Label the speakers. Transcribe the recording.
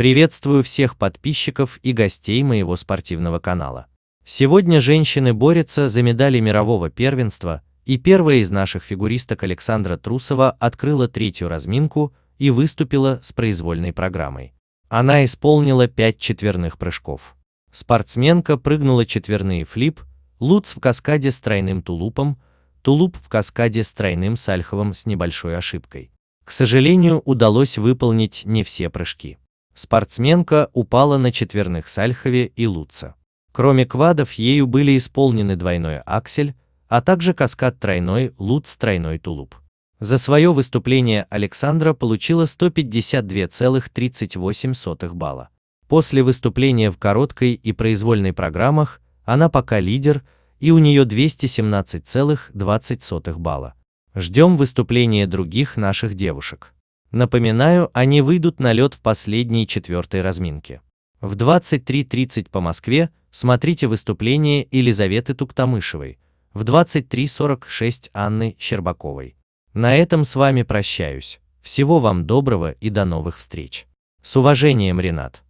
Speaker 1: Приветствую всех подписчиков и гостей моего спортивного канала. Сегодня женщины борются за медали мирового первенства, и первая из наших фигуристок Александра Трусова открыла третью разминку и выступила с произвольной программой. Она исполнила пять четверных прыжков. Спортсменка прыгнула четверные флип, луц в каскаде с тройным тулупом, тулуп в каскаде с тройным сальховым с небольшой ошибкой. К сожалению, удалось выполнить не все прыжки. Спортсменка упала на четверных Сальхове и Луце. Кроме квадов ею были исполнены двойной аксель, а также каскад тройной, луц тройной тулуп. За свое выступление Александра получила 152,38 балла. После выступления в короткой и произвольной программах она пока лидер, и у нее 217,20 балла. Ждем выступления других наших девушек. Напоминаю, они выйдут на лед в последней четвертой разминке. В 23.30 по Москве смотрите выступление Елизаветы Туктамышевой, в 23.46 Анны Щербаковой. На этом с вами прощаюсь. Всего вам доброго и до новых встреч. С уважением, Ренат.